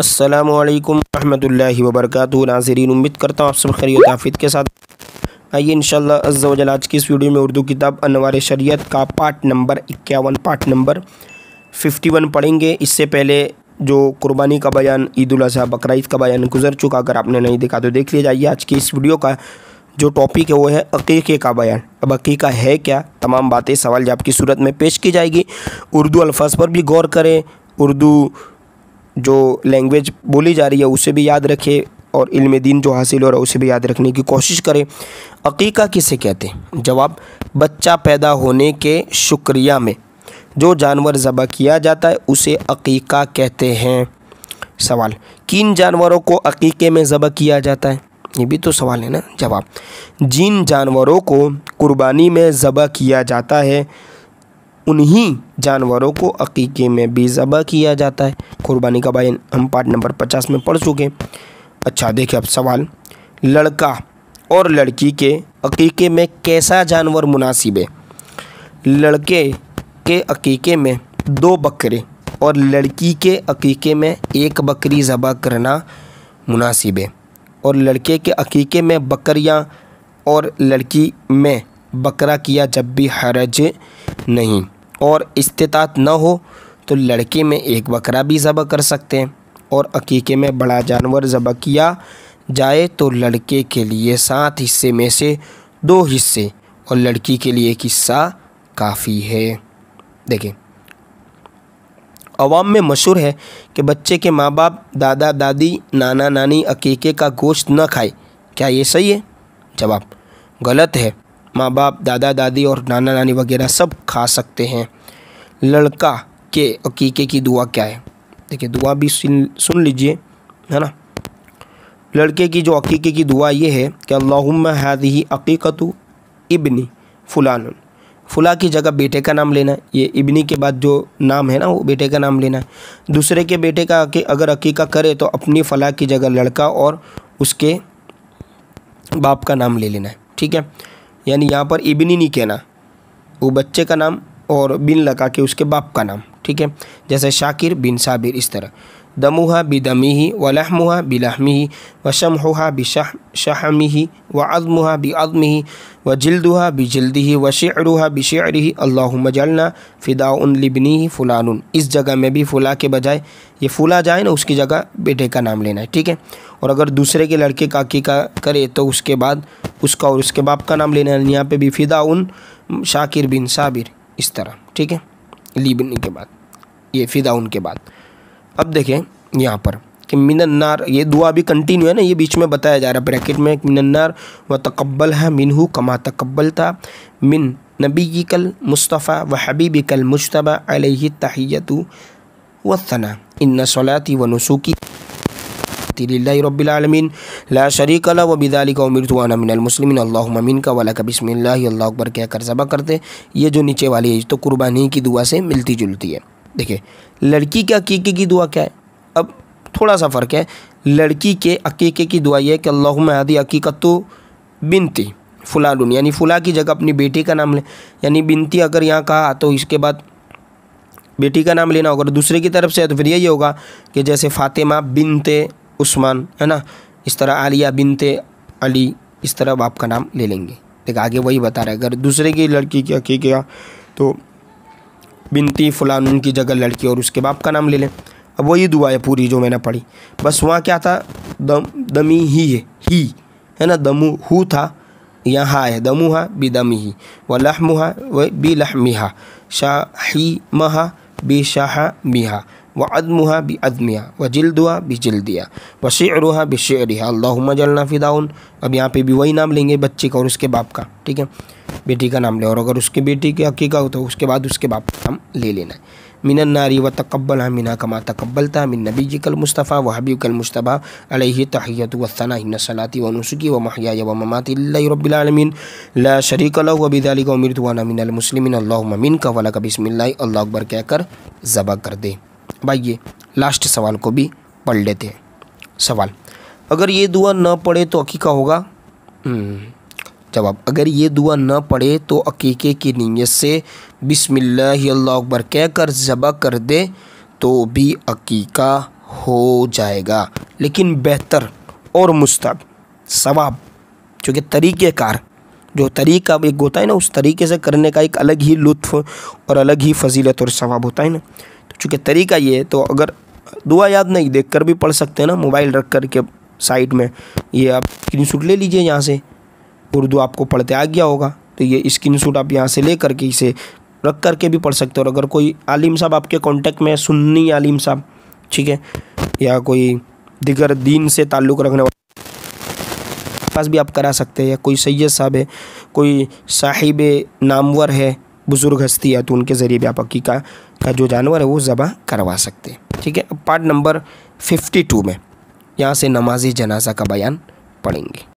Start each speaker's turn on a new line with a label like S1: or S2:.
S1: अस्सलाम वालेकुम रहमतुल्लाहि व बरकातहू नाजरीन उम्मीद करता हूँ आप सब खरीद आफिद के साथ आइए इंशाल्लाह अज्जा आज की इस वीडियो में उर्दू किताब अनवार शरीयत का पार्ट नंबर इक्यावन पार्ट नंबर फिफ्टी वन पढ़ेंगे इससे पहले जो कुर्बानी का बयान ईद अजहा बकर का बयान गुजर चुका अगर आपने नहीं देखा तो देख लिया जाइए आज की इस वीडियो का जो टॉपिक है वो है अकीक़े का बयान अब अकीका है क्या तमाम बातें सवाल जवाब आपकी सूरत में पेश की जाएगी उर्दू अल्फाज पर भी गौर करें उर्दू जो लैंग्वेज बोली जा रही है उसे भी याद रखे और इल्म दीन जो हासिल हो रहा है उसे भी याद रखने की कोशिश करें अकीका किसे कहते हैं जवाब बच्चा पैदा होने के शुक्रिया में जो जानवर ज़बह किया जाता है उसे अकीका कहते हैं सवाल किन जानवरों को अकीके में ज़बह किया जाता है ये भी तो सवाल है ना जवाब जिन जानवरों को कुर्बानी में ज़बह किया जाता है उन्हीं जानवरों को अकीके में भी ज़बह किया जाता है कुर्बानी का बयान हम पार्ट नंबर पचास में पढ़ चुके हैं अच्छा देखिए अब सवाल लड़का और लड़की के अकीके में कैसा जानवर मुनासिब है लड़के के अकीके में दो बकरे और लड़की के अकीके में एक बकरी ज़बह करना मुनासिब है और लड़के के अकीके में बकरियाँ और लड़की में बकरा किया जब भी हरज नहीं और इस्तात न हो तो लड़के में एक बकरा भी ज़बह कर सकते हैं और अकीके में बड़ा जानवर ज़बह किया जाए तो लड़के के लिए सात हिस्से में से दो हिस्से और लड़की के लिए एक हिस्सा काफ़ी है देखें अवाम में मशहूर है कि बच्चे के माँ बाप दादा दादी नाना नानी अकीके का गोश्त न खाए क्या ये सही है जवाब गलत है माँ बाप दादा दादी और नाना नानी वगैरह सब खा सकते हैं लड़का के अकीके की दुआ क्या है देखिए दुआ भी सुन लीजिए है ना लड़के की जो अकीके की दुआ ये है कि अल्लाम हादी अकीकतु इबनी फ़ुलान फ़ुला की जगह बेटे का नाम लेना ये इबनी के बाद जो नाम है ना वो बेटे का नाम लेना है दूसरे के बेटे का अगर अकीका करे तो अपनी फ़ला की जगह लड़का और उसके बाप का नाम ले लेना है ठीक है यानी यहाँ पर इबनी नहीं कहना वो बच्चे का नाम और बिन लगा के उसके बाप का नाम ठीक है जैसे शाकिर बिन साबिर इस तरह दमुहा बिदमी वलहमुहा बिलहमी व शमहुहा ही व अज़मुहा ही व जिल्दुहा बिजल्दी व शेरुहा बिशरी मजलना फ़िदा लिबनी ही फ़ुलान इस जगह में भी फुला के बजाय ये फुला जाए ना उसकी जगह बेटे का नाम लेना है ठीक है और अगर दूसरे के लड़के का करे तो उसके बाद उसका और उसके बाप का नाम लेना है यहाँ पे भी फ़िदा शाकिर बिन साबिर इस तरह ठीक है लीबनी के बाद ये फिदाउन के बाद अब देखें यहाँ पर कि मिनन्नार ये दुआ भी कंटिन्यू है ना ये बीच में बताया जा रहा है ब्रैकेट में मिनन्नार व तकबल है मिनहू कमा तकबल था मिन नबी की कल मुस्तफ़ा व हबीबी कल मुशतबा अलही व सना इन सलाती व नसूकी अलहमदिल्लाबीआलमीन ला शरीक ला वबिदाली का उमिर तुआना मिनलमसलिमिन अल्लामिन का वाला का बिसमिल्ला अल्लाह अकबर क्या कर जबा करते ये जो नीचे वाली है तो कुर्बानी की दुआ से मिलती जुलती है देखिए लड़की के अकीके की दुआ क्या है अब थोड़ा सा फ़र्क है लड़की के अकीके की दुआ यह है कि अल्लाह हदी अकीकत बिनती फ़ुलान यानी फ़ुला की जगह अपनी बेटी का नाम ले यानी बिनती अगर यहाँ कहा तो इसके बाद बेटी का नाम लेना होगा दूसरे की तरफ से है तो फिर यही होगा कि जैसे फ़ातिमा बिनते उस्मान है ना इस तरह आलिया बिनते अली इस तरह बाप का नाम ले लेंगे देख आगे वही बता रहा है अगर दूसरे की लड़की क्या की गया तो बिनती फलान उनकी जगह लड़की और उसके बाप का नाम ले लें अब वही दुआ है पूरी जो मैंने पढ़ी बस वहाँ क्या था दम दमी ही है ही है ना दमू हु था यहाँ है हा बी दमी ही व लहमुहा व बी शाह ही महा बी शाह मिहा व अदमुहा बि अदमिया व जिल्दुआ बि जल्दिया व शेरुहा बि शेरिहा अल्लाहुम्मा जलना फ़िदाउन अब यहाँ पे भी वही नाम लेंगे बच्चे का और उसके बाप का ठीक है बेटी का नाम ले और अगर उसके बेटी के हकीका हो तो उसके बाद उसके बाप का नाम ले लेना है मिनन नारी व तकबल हा मिना कमा तकबलता मिन नबी जी कल मुस्तफ़ा व हबी कल मुस्तफ़ा अलह तहैत वसना हिन सलाती व नसुकी व महिया व ममाती रबालमीन शरीक लबिदाली का उमिर तो नमिन मुस्लिम अल्लाह ममिन का वला कबिसमिल्ला अकबर कहकर ज़बा कर दे आइए लास्ट सवाल को भी पढ़ लेते हैं सवाल अगर ये दुआ न पढ़े तो अकीका होगा हम्म, जवाब अगर ये दुआ न पढ़े तो अकीके की नीयत से बिसमिल्ल अकबर कहकर ज़बा कर दे तो भी अकीका हो जाएगा लेकिन बेहतर और मुस्तब सवाब चूँकि तरीक़ेकार जो तरीका एक होता है ना उस तरीके से करने का एक अलग ही लुत्फ़ और अलग ही फजीलत और सवाब होता है ना चूँकि तरीका ये है तो अगर दुआ याद नहीं देख कर भी पढ़ सकते हैं ना मोबाइल रख कर के साइड में ये आप स्क्रीन शूट ले लीजिए यहाँ से उर्दू आपको पढ़ते आ गया होगा तो ये स्क्रीन शूट आप यहाँ से ले करके इसे रख कर के भी पढ़ सकते हो और अगर कोई आलिम साहब आपके कांटेक्ट में सुन्नी आलिम साहब ठीक है या कोई दिगर दीन से ताल्लुक़ रखने वाले पास भी आप करा सकते हैं या कोई सैयद साहब है कोई साहिब नामवर है बुज़ुर्ग हस्ती या तो उनके ज़रिए भी आप का जो जानवर है वो ज़बा करवा सकते हैं ठीक है पार्ट नंबर फिफ्टी टू में यहाँ से नमाजी जनाजा का बयान पढ़ेंगे